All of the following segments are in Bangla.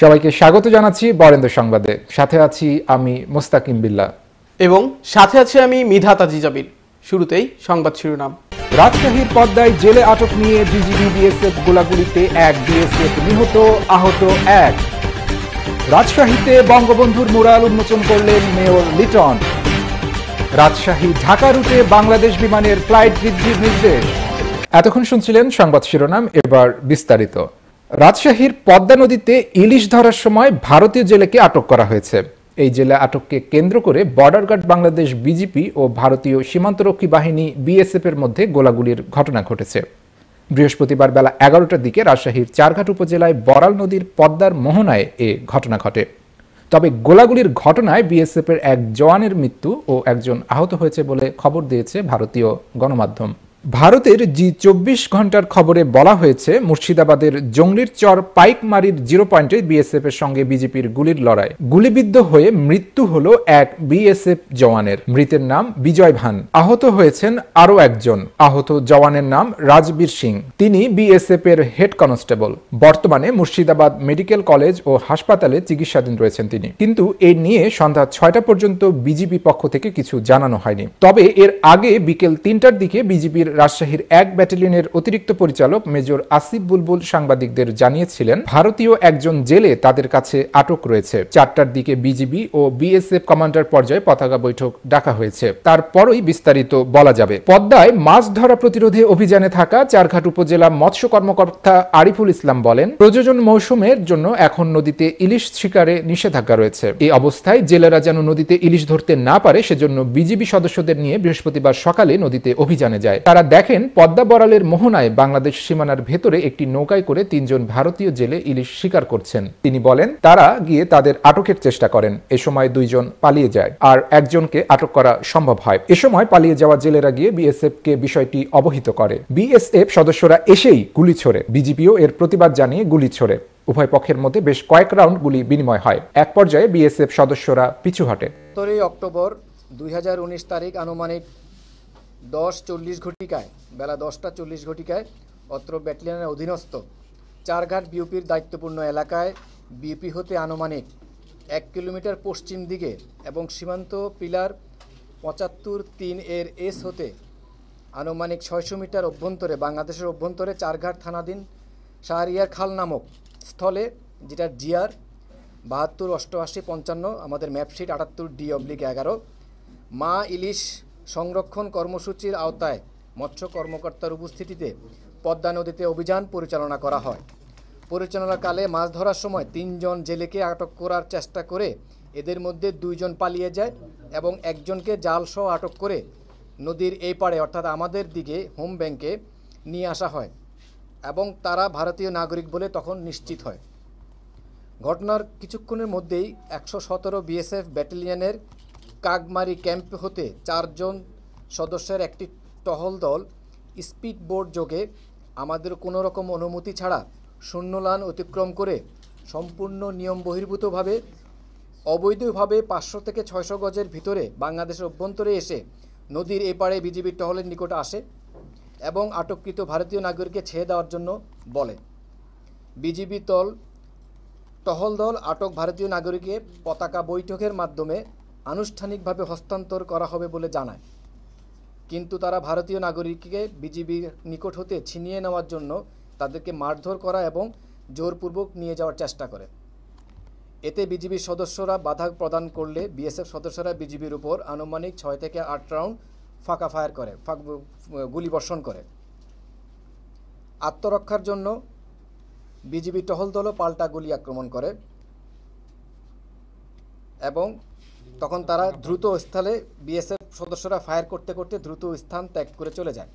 সবাইকে স্বাগত জানাচ্ছি বরেন্দ্র সংবাদে সাথে আছি আমি মোস্তাকিম বিল্লা এবং সাথে আছি আমি মিধা তাজিজাবিল শুরুতেই সংবাদ শিরোনাম রাজশাহীর পদ্মায় জেলে আটক নিয়ে বিজিবি বিএসএফ গোলাগুলিতে এক বিএসএফ নিহত আহত এক রাজশাহীতে বঙ্গবন্ধুর মোরাল উন্মোচন করলেন মেয়র লিটন রাজশাহী ঢাকা রুটে বাংলাদেশ বিমানের ফ্লাইট বৃদ্ধির নির্দেশ এতক্ষণ শুনছিলেন সংবাদ শিরোনাম এবার বিস্তারিত রাজশাহীর পদ্মা নদীতে ইলিশ ধরার সময় ভারতীয় জেলেকে আটক করা হয়েছে এই জেলা আটককে কেন্দ্র করে বর্ডার গার্ড বাংলাদেশ বিজিপি ও ভারতীয় সীমান্তরক্ষী বাহিনী বিএসএফ এর মধ্যে গোলাগুলির ঘটনা ঘটেছে বৃহস্পতিবার বেলা এগারোটার দিকে রাজশাহীর চারঘাট উপজেলায় বরাল নদীর পদ্মার মোহনায় এ ঘটনা ঘটে তবে গোলাগুলির ঘটনায় বিএসএফের এক জওয়ানের মৃত্যু ও একজন আহত হয়েছে বলে খবর দিয়েছে ভারতীয় গণমাধ্যম ভারতের জি চব্বিশ ঘন্টার খবরে বলা হয়েছে মুর্শিদাবাদের জঙ্গলির চর পাইকমারির জিরো পয়েন্টে বিএসএফ এর সঙ্গে বিজেপির গুলির লড়াই গুলিবিদ্ধ হয়ে মৃত্যু হল এক বিএসএফ জওয়ানের মৃতের নাম বিজয় ভান আহত হয়েছেন আরও একজন আহত জওয়ানের নাম রাজবীর সিং তিনি বিএসএফ এর হেড কনস্টেবল বর্তমানে মুর্শিদাবাদ মেডিকেল কলেজ ও হাসপাতালে চিকিৎসাধীন রয়েছেন তিনি কিন্তু এ নিয়ে সন্ধ্যা ছয়টা পর্যন্ত বিজেপি পক্ষ থেকে কিছু জানানো হয়নি তবে এর আগে বিকেল তিনটার দিকে বিজেপির রাজশাহীর এক ব্যাটালিয়নের অতিরিক্ত পরিচালক মেজর আসিফ বুলবুল সাংবাদিকদের জানিয়েছিলেন ভারতীয় একজন জেলে তাদের কাছে আটক রয়েছে চারটার দিকে বিজিবি ও বিএসএফ কমান্ডার পর্যায়ে পতাকা বৈঠক ডাকা হয়েছে তারপরই বিস্তারিত বলা যাবে পদ্মায় মাছ ধরা প্রতিরোধে অভিযানে থাকা চারঘাট উপজেলা মৎস্য কর্মকর্তা আরিফুল ইসলাম বলেন প্রযোজন মৌসুমের জন্য এখন নদীতে ইলিশ শিকারে নিষেধাজ্ঞা রয়েছে এই অবস্থায় জেলেরা যেন নদীতে ইলিশ ধরতে না পারে সেজন্য বিজিবি সদস্যদের নিয়ে বৃহস্পতিবার সকালে নদীতে অভিযানে যায় তারা তারা দেখেন পদ্মা বরালের মোহনায় বাংলাদেশ সীমানার ভেতরে একটি নৌকায় করে তিনজন ভারতীয় জেলে ইলিশ শিকার করছেন তিনি বলেন তারা গিয়ে তাদের আটকের চেষ্টা করেন এ সময় দুইজন পালিয়ে যায় আর একজনকে আটক করা সম্ভব হয় এ সময় পালিয়ে যাওয়া জেলেরা গিয়ে বিএসএফ কে বিষয়টি অবহিত করে বিএসএফ সদস্যরা এসেই গুলি ছোড়ে বিজিপিও এর প্রতিবাদ জানিয়ে গুলি ছোড়ে উভয় পক্ষের মধ্যে বেশ কয়েক রাউন্ড গুলি বিনিময় হয় এক পর্যায়ে বিএসএফ সদস্যরা পিছু হাটে অক্টোবর দুই তারিখ আনুমানিক দশ চল্লিশ ঘটিকায় বেলা দশটা চল্লিশ ঘটিকায় অত্র ব্যাটালিয়নের অধীনস্থ চারঘাট বিউপির দায়িত্বপূর্ণ এলাকায় বিউপি হতে আনুমানিক এক কিলোমিটার পশ্চিম দিকে এবং সীমান্ত পিলার পঁচাত্তর তিন এর এস হতে আনুমানিক ছয়শো মিটার অভ্যন্তরে বাংলাদেশের অভ্যন্তরে চারঘাট থানাধীন শাহরিয়ার খাল নামক স্থলে যেটা ডিআর বাহাত্তর অষ্টআশি পঞ্চান্ন আমাদের ম্যাপশিট আটাত্তর ডি অব্লিক এগারো মা ইলিশ সংরক্ষণ কর্মসূচির আওতায় মৎস্য কর্মকর্তার উপস্থিতিতে পদ্মা নদীতে অভিযান পরিচালনা করা হয় পরিচালনাকালে মাছ ধরার সময় তিনজন জেলেকে আটক করার চেষ্টা করে এদের মধ্যে দুইজন পালিয়ে যায় এবং একজনকে জালসহ আটক করে নদীর এই পাড়ে অর্থাৎ আমাদের দিকে হোম ব্যাংকে নিয়ে আসা হয় এবং তারা ভারতীয় নাগরিক বলে তখন নিশ্চিত হয় ঘটনার কিছুক্ষণের মধ্যেই একশো সতেরো বিএসএফ ব্যাটালিয়নের কাগমারি ক্যাম্প হতে চারজন সদস্যের একটি টহল দল বোর্ড যোগে আমাদের কোনো রকম অনুমতি ছাড়া শূন্যলান অতিক্রম করে সম্পূর্ণ নিয়ম বহির্ভূতভাবে অবৈধভাবে পাঁচশো থেকে ছয়শো গজের ভিতরে বাংলাদেশের অভ্যন্তরে এসে নদীর এপারে বিজিবির টহলের নিকটে আসে এবং আটককৃত ভারতীয় নাগরিককে ছেড়ে দেওয়ার জন্য বলে বিজিবি দল টহল দল আটক ভারতীয় নাগরিকের পতাকা বৈঠকের মাধ্যমে আনুষ্ঠানিকভাবে হস্তান্তর করা হবে বলে জানায় কিন্তু তারা ভারতীয় নাগরিককে বিজিবির নিকট হতে ছিনিয়ে নেওয়ার জন্য তাদেরকে মারধর করা এবং জোরপূর্বক নিয়ে যাওয়ার চেষ্টা করে এতে বিজিবির সদস্যরা বাধা প্রদান করলে বিএসএফ সদস্যরা বিজিবির উপর আনুমানিক ছয় থেকে আট রাউন্ড ফাঁকা ফায়ার করে গুলি বর্ষণ করে আত্মরক্ষার জন্য বিজিবি টহল দলও পাল্টা গুলি আক্রমণ করে এবং তখন তারা দ্রুত স্থলে বিএসএফ সদস্যরা ফায়ার করতে করতে দ্রুত স্থান ত্যাগ করে চলে যায়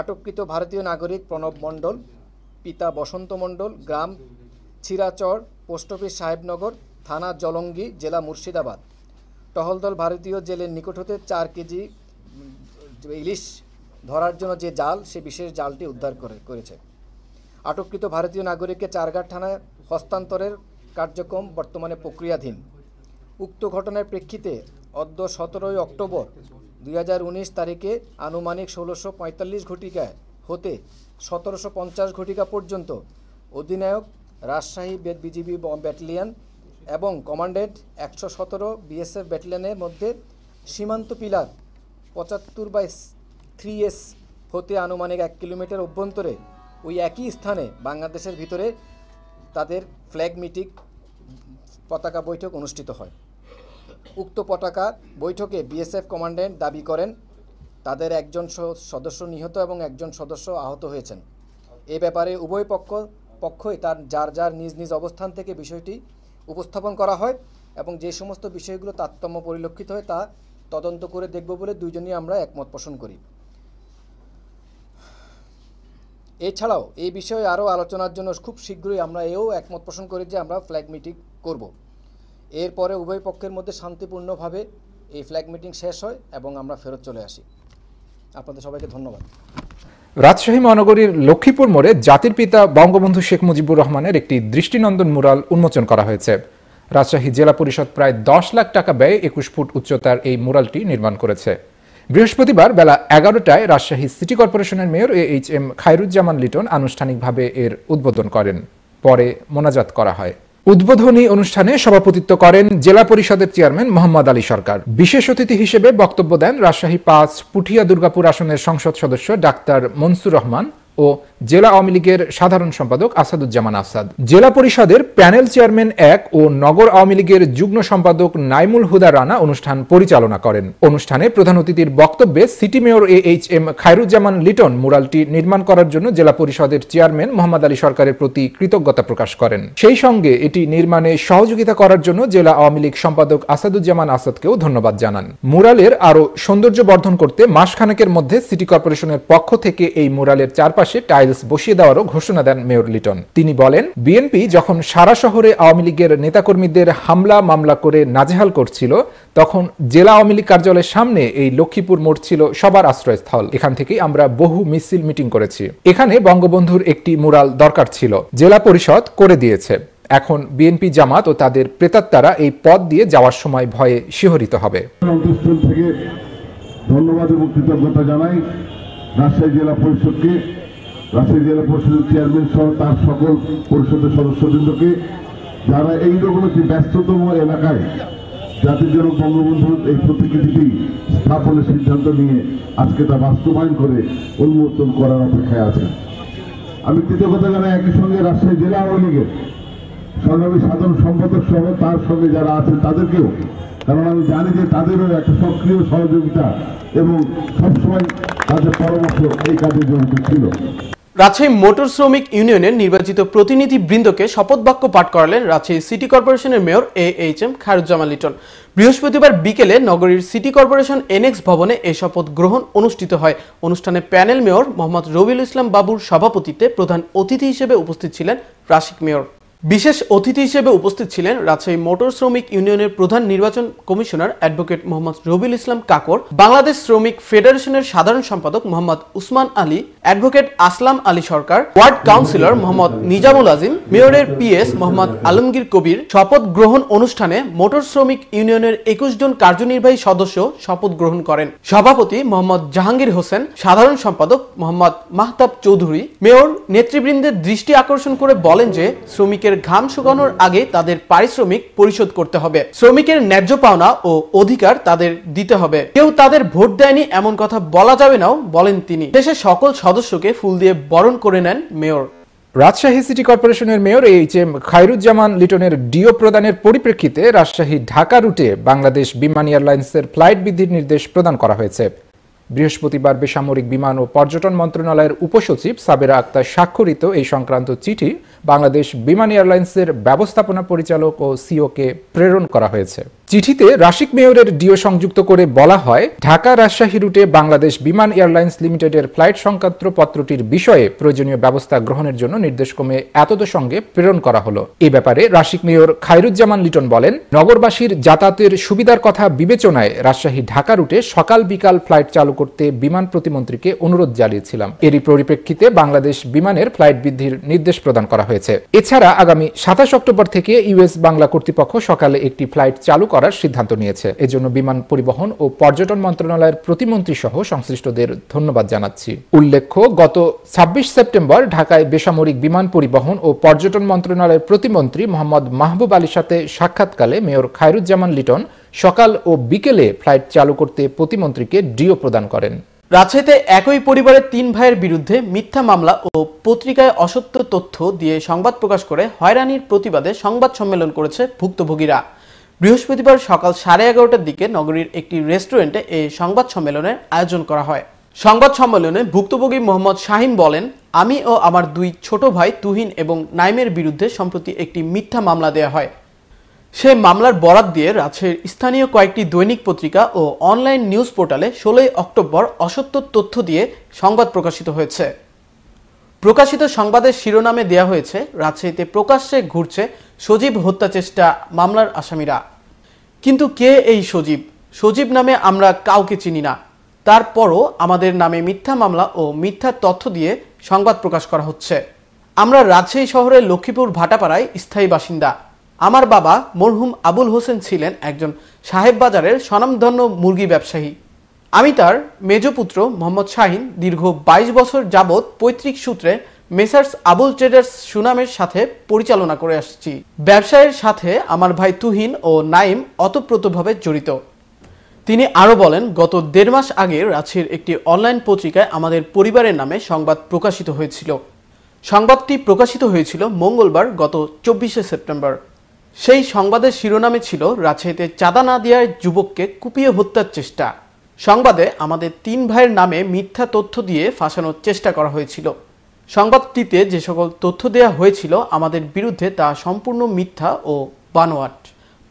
আটককৃত ভারতীয় নাগরিক প্রণব মণ্ডল পিতা বসন্ত মণ্ডল গ্রাম ছিরাচর পোস্ট অফিস সাহেবনগর থানা জলঙ্গি জেলা মুর্শিদাবাদ টহলদল ভারতীয় জেলের নিকট হতে চার কেজি ইলিশ ধরার জন্য যে জাল সে বিশেষ জালটি উদ্ধার করে করেছে আটককৃত ভারতীয় নাগরিককে চারঘাট থানায় হস্তান্তরের কার্যক্রম বর্তমানে প্রক্রিয়াধীন উক্ত ঘটনার প্রেক্ষিতে অদ্য সতেরোই অক্টোবর দুই তারিখে আনুমানিক ষোলোশো পঁয়তাল্লিশ ঘটিকায় হতে সতেরোশো পঞ্চাশ ঘটিকা পর্যন্ত অধিনায়ক রাজশাহী বিজিবি ব্যাটালিয়ান এবং কমান্ডেন্ট একশো সতেরো বিএসএফ ব্যাটালিয়ানের মধ্যে সীমান্ত পিলার পঁচাত্তর বাই থ্রি এস হতে আনুমানিক এক কিলোমিটার অভ্যন্তরে ওই একই স্থানে বাংলাদেশের ভিতরে তাদের ফ্ল্যাগ মিটিং পতাকা বৈঠক অনুষ্ঠিত হয় উক্ত পতাকা বৈঠকে বিএসএফ কমান্ডেন্ট দাবি করেন তাদের একজন সদস্য নিহত এবং একজন সদস্য আহত হয়েছেন এ ব্যাপারে উভয় পক্ষ পক্ষই তার যার যার নিজ নিজ অবস্থান থেকে বিষয়টি উপস্থাপন করা হয় এবং যে সমস্ত বিষয়গুলো তারতম্য পরিলক্ষিত হয় তা তদন্ত করে দেখব বলে দুইজনই আমরা একমত পোষণ করি এছাড়াও এই বিষয়ে আরও আলোচনার জন্য খুব শীঘ্রই আমরা এও একমত পোষণ করি যে আমরা ফ্ল্যাগ মিটিং করবো এরপরে উভয় পক্ষের মধ্যে শান্তিপূর্ণভাবে এই ফ্ল্যাগ মিটিং শেষ হয় এবং আমরা ফেরত চলে আসি আপনাদের সবাইকে ধন্যবাদ রাজশাহী মহানগরীর লক্ষ্মীপুর মোড়ে জাতির পিতা বঙ্গবন্ধু শেখ মুজিবুর রহমানের একটি দৃষ্টিনন্দন মুরাল উন্মোচন করা হয়েছে রাজশাহী জেলা পরিষদ প্রায় দশ লাখ টাকা ব্যয়ে একুশ ফুট উচ্চতার এই মুরালটি নির্মাণ করেছে বৃহস্পতিবার বেলা এগারোটায় রাজশাহী সিটি কর্পোরেশনের mayor A H M Khairuzzaman Liton আনুষ্ঠানিকভাবে এর উদ্বোধন করেন পরে মোনাজাত করা হয় উদ্বোধনী অনুষ্ঠানে সভাপতিত্ব করেন জেলা পরিষদের চেয়ারম্যান মোহাম্মদ আলী সরকার বিশেষ অতিথি হিসেবে বক্তব্য দেন রাজশাহী পাঁচ পুঠিয়া দুর্গাপুর আসনের সংসদ সদস্য ডাক্তার মনসুর রহমান ও জেলা আওয়ামী লীগের সাধারণ সম্পাদক আসাদুজ্জামান আসাদ জেলা পরিষদের প্যানেল চেয়ারম্যান এক ও নগর আওয়ামী লীগের যুগ্ম সম্পাদক নাইমুল হুদা রানা অনুষ্ঠান পরিচালনা করেন অনুষ্ঠানে প্রধান অতিথির বক্তব্যে city mayor A H M Khairuzzaman Liton মুরালটি নির্মাণ করার জন্য জেলা পরিষদের চেয়ারম্যান মোহাম্মদ আলী সরকারের প্রতি কৃতজ্ঞতা প্রকাশ করেন সেই সঙ্গে এটি নির্মাণে সহযোগিতা করার জন্য জেলা আওয়ামী লীগ সম্পাদক আসাদুজ্জামান আসাদকেও ধন্যবাদ জানান মুরালের আরও সৌন্দর্য বর্ধন করতে মাসখানেকের মধ্যে সিটি কর্পোরেশনের পক্ষ থেকে এই মুরালের চারপাশে পাশে টাইলস বসিয়ে দেওয়ারও ঘোষণা দেন মেয়র লিটন তিনি বলেন বিএনপি যখন সারা শহরে আওয়ামী লীগের নেতাকর্মীদের হামলা মামলা করে নাজেহাল করছিল তখন জেলা আওয়ামী লীগ কার্যালয়ের সামনে এই লক্ষ্মীপুর মোড় ছিল সবার আশ্রয়স্থল এখান থেকে আমরা বহু মিছিল মিটিং করেছি এখানে বঙ্গবন্ধুর একটি মুরাল দরকার ছিল জেলা পরিষদ করে দিয়েছে এখন বিএনপি জামাত ও তাদের প্রেতাত্মারা এই পথ দিয়ে যাওয়ার সময় ভয়ে শিহরিত হবে ধন্যবাদ এবং কৃতজ্ঞতা জানাই রাজশাহী জেলা পরিষদকে রাজশাহী জেলা পরিষদের চেয়ারম্যান সহ তার সকল পরিষদের সদস্যবৃন্দকে যারা এই রকম একটি ব্যস্ততম এলাকায় জাতির জন্য বঙ্গবন্ধুর এই প্রতিকৃতিটি স্থাপনের সিদ্ধান্ত নিয়ে আজকে তা বাস্তবায়ন করে উন্মোচন করার অপেক্ষায় আছেন আমি কৃতজ্ঞতা জানাই একই সঙ্গে রাজশাহী জেলা আওয়ামী লীগের সংগ্রামী সাধারণ সম্পাদক সহ তার সঙ্গে যারা আছেন তাদেরকেও কারণ আমি জানি যে তাদেরও একটা সক্রিয় সহযোগিতা এবং সবসময় তাদের পরামর্শ এই কাজে জড়িত ছিল রাজশাহী মোটর শ্রমিক ইউনিয়নের নির্বাচিত প্রতিনিধি বৃন্দকে শপথ বাক্য পাঠ করালেন রাজশাহী সিটি কর্পোরেশনের mayor A H M Khairuzzaman Liton বৃহস্পতিবার বিকেলে নগরীর সিটি কর্পোরেশন এনএক্স ভবনে এ শপথ গ্রহণ অনুষ্ঠিত হয় অনুষ্ঠানে প্যানেল মেয়র মোহাম্মদ রবিউল ইসলাম বাবুর সভাপতিত্বে প্রধান অতিথি হিসেবে উপস্থিত ছিলেন রাশিক মেয়র বিশেষ অতিথি হিসেবে উপস্থিত ছিলেন রাজশাহী মোটর শ্রমিক ইউনিয়নের প্রধান নির্বাচন কমিশনার অ্যাডভোকেট মোহাম্মদ রবিল ইসলাম কাকর বাংলাদেশ শ্রমিক ফেডারেশনের সাধারণ সম্পাদক Mohammad Usman Ali advocate Aslam Ali Sarkar ward councillor Mohammad Nizamul Azim মেয়রের পিএস মোহাম্মদ আলমগীর কবির শপথ গ্রহণ অনুষ্ঠানে মোটর শ্রমিক ইউনিয়নের একুশ জন কার্যনির্বাহী সদস্য শপথ গ্রহণ করেন সভাপতি মোহাম্মদ জাহাঙ্গীর হোসেন সাধারণ সম্পাদক মোহাম্মদ মাহতাব চৌধুরী মেয়র নেতৃবৃন্দের দৃষ্টি আকর্ষণ করে বলেন যে শ্রমিকের শ্রমিকের ঘাম শুকানোর আগে তাদের পারিশ্রমিক পরিশোধ করতে হবে শ্রমিকের ন্যায্য পাওনা ও অধিকার তাদের দিতে হবে কেউ তাদের ভোট দেয়নি এমন কথা বলা যাবে নাও বলেন তিনি দেশের সকল সদস্যকে ফুল দিয়ে বরণ করে নেন মেয়র রাজশাহী সিটি কর্পোরেশনের মেয়র এইচ এম খায়রুজ্জামান লিটনের ডিও প্রদানের পরিপ্রেক্ষিতে রাজশাহী ঢাকা রুটে বাংলাদেশ বিমান এয়ারলাইন্সের ফ্লাইট বৃদ্ধির নির্দেশ প্রদান করা হয়েছে বৃহস্পতিবার বেসামরিক বিমান ও পর্যটন মন্ত্রণালয়ের উপসচিব সাবেরা আক্তার স্বাক্ষরিত এই সংক্রান্ত চিঠি বাংলাদেশ বিমান এয়ারলাইন্সের ব্যবস্থাপনা পরিচালক ও সিওকে প্রেরণ করা হয়েছে চিঠিতে রাশিক মেয়রের ডিও সংযুক্ত করে বলা হয় ঢাকা রাজশাহী রুটে বাংলাদেশ বিমান এয়ারলাইন্স লিমিটেডের ফ্লাইট সংক্রান্ত পত্রটির বিষয়ে প্রয়োজনীয় ব্যবস্থা গ্রহণের জন্য নির্দেশক্রমে এতদ সঙ্গে প্রেরণ করা হলো এ ব্যাপারে রাশিক মেয়র খায়রুজ্জামান লিটন বলেন নগরবাসীর যাতায়াতের সুবিধার কথা বিবেচনায় রাজশাহী ঢাকা রুটে সকাল বিকাল ফ্লাইট চালু করতে বিমান প্রতিমন্ত্রীকে অনুরোধ জানিয়েছিলাম এরই পরিপ্রেক্ষিতে বাংলাদেশ বিমানের ফ্লাইট বৃদ্ধির নির্দেশ প্রদান করা হয়েছে এছাড়া আগামী সাতাশ অক্টোবর থেকে ইউএস বাংলা কর্তৃপক্ষ সকালে একটি ফ্লাইট চালু করার সিদ্ধান্ত নিয়েছে এজন্য বিমান পরিবহন ও পর্যটন মন্ত্রণালয়ের প্রতিমন্ত্রী সহ সংশ্লিষ্টদের ধন্যবাদ জানাচ্ছি উল্লেখ্য গত ছাব্বিশ সেপ্টেম্বর ঢাকায় বেসামরিক বিমান পরিবহন ও পর্যটন মন্ত্রণালয়ের প্রতিমন্ত্রী মোহাম্মদ মাহবুব আলীর সাথে সাক্ষাৎকালে মেয়র খায়রুজ্জামান লিটন সকাল ও বিকেলে ফ্লাইট চালু করতে প্রতিমন্ত্রীকে ডিও প্রদান করেন রাজশাহীতে একই পরিবারের তিন ভাইয়ের বিরুদ্ধে মিথ্যা মামলা ও পত্রিকায় অসত্য তথ্য দিয়ে সংবাদ প্রকাশ করে হয়রানির প্রতিবাদে সংবাদ সম্মেলন করেছে ভুক্তভোগীরা বৃহস্পতিবার সকাল সাড়ে এগারোটার দিকে নগরীর একটি রেস্টুরেন্টে এই সংবাদ সম্মেলনের আয়োজন করা হয় সংবাদ সম্মেলনে ভুক্তভোগী মোহাম্মদ শাহিম বলেন আমি ও আমার দুই ছোট ভাই তুহিন এবং নাইমের বিরুদ্ধে সম্প্রতি একটি মিথ্যা মামলা দেয়া হয় সে মামলার বরাত দিয়ে রাজশাহীর স্থানীয় কয়েকটি দৈনিক পত্রিকা ও অনলাইন নিউজ পোর্টালে ষোলোই অক্টোবর অসত্য তথ্য দিয়ে সংবাদ প্রকাশিত হয়েছে প্রকাশিত সংবাদের শিরোনামে দেয়া হয়েছে রাজশাহীতে প্রকাশ্যে ঘুরছে সজীব হত্যা চেষ্টা মামলার আসামিরা কিন্তু কে এই সজীব সজীব নামে আমরা কাউকে চিনি না তারপরও আমাদের নামে মিথ্যা মামলা ও মিথ্যা তথ্য দিয়ে সংবাদ প্রকাশ করা হচ্ছে আমরা রাজশাহী শহরের লক্ষ্মীপুর ভাটাপাড়ায় স্থায়ী বাসিন্দা আমার বাবা মরহুম আবুল হোসেন ছিলেন একজন সাহেব বাজারের স্বনামধন্য মুরগি ব্যবসায়ী আমি তার মেজপুত্র মোহাম্মদ শাহিন দীর্ঘ ২২ বছর যাবৎ পৈতৃক সূত্রে মেসার্স আবুল ট্রেডার্স সুনামের সাথে পরিচালনা করে আসছি ব্যবসায়ের সাথে আমার ভাই তুহিন ও নাইম অতপ্রতভাবে জড়িত তিনি আরও বলেন গত দেড় মাস আগে রাজ্যের একটি অনলাইন পত্রিকায় আমাদের পরিবারের নামে সংবাদ প্রকাশিত হয়েছিল সংবাদটি প্রকাশিত হয়েছিল মঙ্গলবার গত চব্বিশে সেপ্টেম্বর সেই সংবাদের শিরোনামে ছিল রাজশাহীতে চাঁদা না দেওয়ায় যুবককে কুপিয়ে হত্যার চেষ্টা সংবাদে আমাদের তিন ভাইয়ের নামে মিথ্যা তথ্য দিয়ে ফাঁসানোর চেষ্টা করা হয়েছিল সংবাদটিতে যে সকল তথ্য দেওয়া হয়েছিল আমাদের বিরুদ্ধে তা সম্পূর্ণ মিথ্যা ও বানোয়াট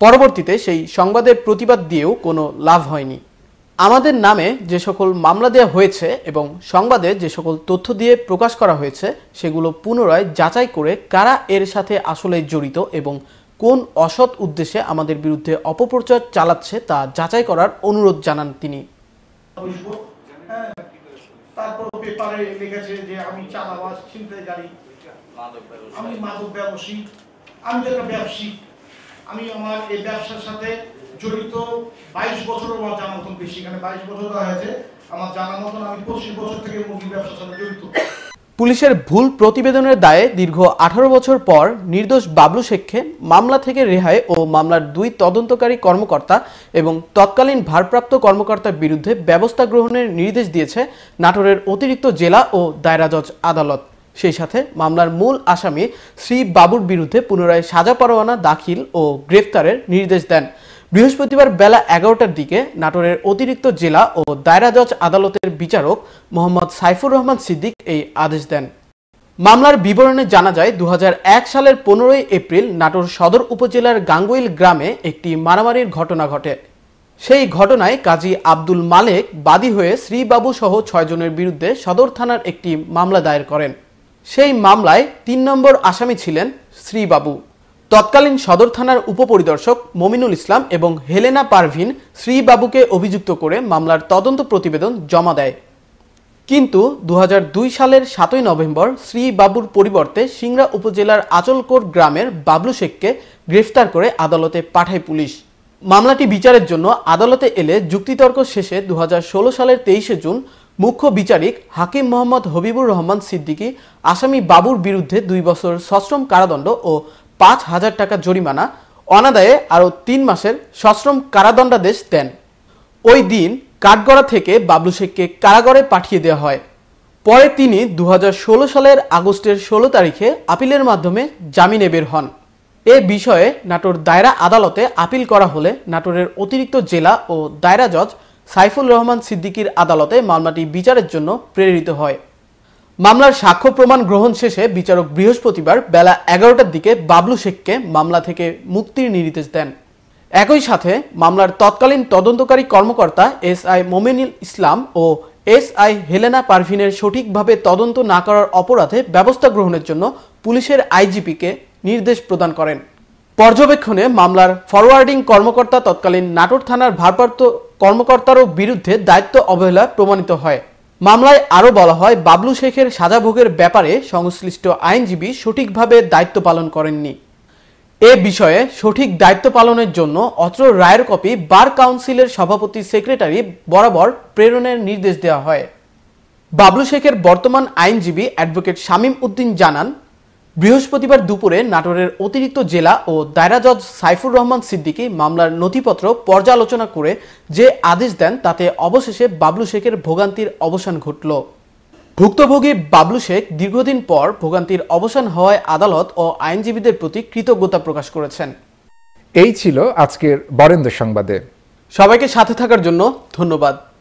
পরবর্তীতে সেই সংবাদের প্রতিবাদ দিয়েও কোনো লাভ হয়নি আমাদের নামে যে সকল মামলা দেওয়া হয়েছে এবং সংবাদে যে সকল তথ্য দিয়ে প্রকাশ করা হয়েছে সেগুলো পুনরায় যাচাই করে কারা এর সাথে আসলে জড়িত এবং কোন অসৎ উদ্দেশ্যে আমাদের বিরুদ্ধে অপপ্রচার চালাচ্ছে তা যাচাই করার অনুরোধ জানান তিনি তারপর পেপারে যে আমি আমি মাদক আমি আমার এই ব্যবসার সাথে জড়িত বাইশ বছর আমার জানা মতন বেশি এখানে বাইশ বছর হয়েছে আমার জানা মতন আমি পঁচিশ বছর থেকে মুরগির ব্যবসার সাথে জড়িত পুলিশের ভুল প্রতিবেদনের দায়ে দীর্ঘ আঠারো বছর পর নির্দোষ বাবলু শেখকে মামলা থেকে রেহাই ও মামলার দুই তদন্তকারী কর্মকর্তা এবং তৎকালীন ভারপ্রাপ্ত কর্মকর্তার বিরুদ্ধে ব্যবস্থা গ্রহণের নির্দেশ দিয়েছে নাটোরের অতিরিক্ত জেলা ও দায়রা জজ আদালত সেই সাথে মামলার মূল আসামি শ্রী বাবুর বিরুদ্ধে পুনরায় সাজা পরোয়ানা দাখিল ও গ্রেফতারের নির্দেশ দেন বৃহস্পতিবার বেলা এগারোটার দিকে নাটোরের অতিরিক্ত জেলা ও দায়রা জজ আদালতের বিচারক মোহাম্মদ সাইফুর রহমান সিদ্দিক এই আদেশ দেন মামলার বিবরণে জানা যায় দু সালের পনেরোই এপ্রিল নাটোর সদর উপজেলার গাঙ্গুইল গ্রামে একটি মারামারির ঘটনা ঘটে সেই ঘটনায় কাজী আব্দুল মালেক বাদী হয়ে শ্রীবাবু সহ ছয়জনের বিরুদ্ধে সদর থানার একটি মামলা দায়ের করেন সেই মামলায় তিন নম্বর আসামি ছিলেন শ্রীবাবু তৎকালীন সদর থানার উপপরিদর্শক মমিনুল ইসলাম এবং হেলেনা পারভিন শ্রীবাবুকে অভিযুক্ত করে মামলার তদন্ত প্রতিবেদন জমা দেয় কিন্তু দু সালের সাতই নভেম্বর শ্রীবাবুর পরিবর্তে সিংড়া উপজেলার আচলকোট গ্রামের বাবলু শেখকে গ্রেফতার করে আদালতে পাঠায় পুলিশ মামলাটি বিচারের জন্য আদালতে এলে যুক্তিতর্ক শেষে দু সালের তেইশে জুন মুখ্য বিচারিক হাকিম মোহাম্মদ হবিবুর রহমান সিদ্দিকী আসামি বাবুর বিরুদ্ধে দুই বছর সশ্রম কারাদণ্ড ও পাঁচ হাজার টাকা জরিমানা অনাদায়ে আরও তিন মাসের সশ্রম কারাদণ্ডাদেশ দেন ওই দিন কাঠগড়া থেকে বাবলু শেখকে কারাগারে পাঠিয়ে দেওয়া হয় পরে তিনি দু সালের আগস্টের ষোলো তারিখে আপিলের মাধ্যমে জামিনে বের হন এ বিষয়ে নাটোর দায়রা আদালতে আপিল করা হলে নাটোরের অতিরিক্ত জেলা ও দায়রা জজ সাইফুল রহমান সিদ্দিকির আদালতে মামলাটি বিচারের জন্য প্রেরিত হয় মামলার সাক্ষ্য প্রমাণ গ্রহণ শেষে বিচারক বৃহস্পতিবার বেলা এগারোটার দিকে বাবলু শেখকে মামলা থেকে মুক্তির নির্দেশ দেন একই সাথে মামলার তৎকালীন তদন্তকারী কর্মকর্তা এস আই মোমেনুল ইসলাম ও এস আই হেলেনা পারভিনের সঠিকভাবে তদন্ত না করার অপরাধে ব্যবস্থা গ্রহণের জন্য পুলিশের আইজিপিকে নির্দেশ প্রদান করেন পর্যবেক্ষণে মামলার ফরওয়ার্ডিং কর্মকর্তা তৎকালীন নাটোর থানার ভারপ্রাপ্ত কর্মকর্তারও বিরুদ্ধে দায়িত্ব অবহেলা প্রমাণিত হয় মামলায় আরও বলা হয় বাবলু শেখের সাজাভোগের ব্যাপারে সংশ্লিষ্ট আইনজীবী সঠিকভাবে দায়িত্ব পালন করেননি এ বিষয়ে সঠিক দায়িত্ব পালনের জন্য অত্র রায়ের কপি বার কাউন্সিলের সভাপতি সেক্রেটারি বরাবর প্রেরণের নির্দেশ দেওয়া হয় বাবলু শেখের বর্তমান আইনজীবী অ্যাডভোকেট শামীম উদ্দিন জানান বৃহস্পতিবার দুপুরে নাটোরের অতিরিক্ত জেলা ও দায়রা জজ সাইফুর রহমান সিদ্দিকি মামলার নথিপত্র পর্যালোচনা করে যে আদেশ দেন তাতে অবশেষে বাবলু শেখের ভোগান্তির অবসান ঘটল ভুক্তভোগী বাবলু শেখ দীর্ঘদিন পর ভোগান্তির অবসান হওয়ায় আদালত ও আইনজীবীদের প্রতি কৃতজ্ঞতা প্রকাশ করেছেন এই ছিল আজকের বরেন্দ্র সংবাদে সবাইকে সাথে থাকার জন্য ধন্যবাদ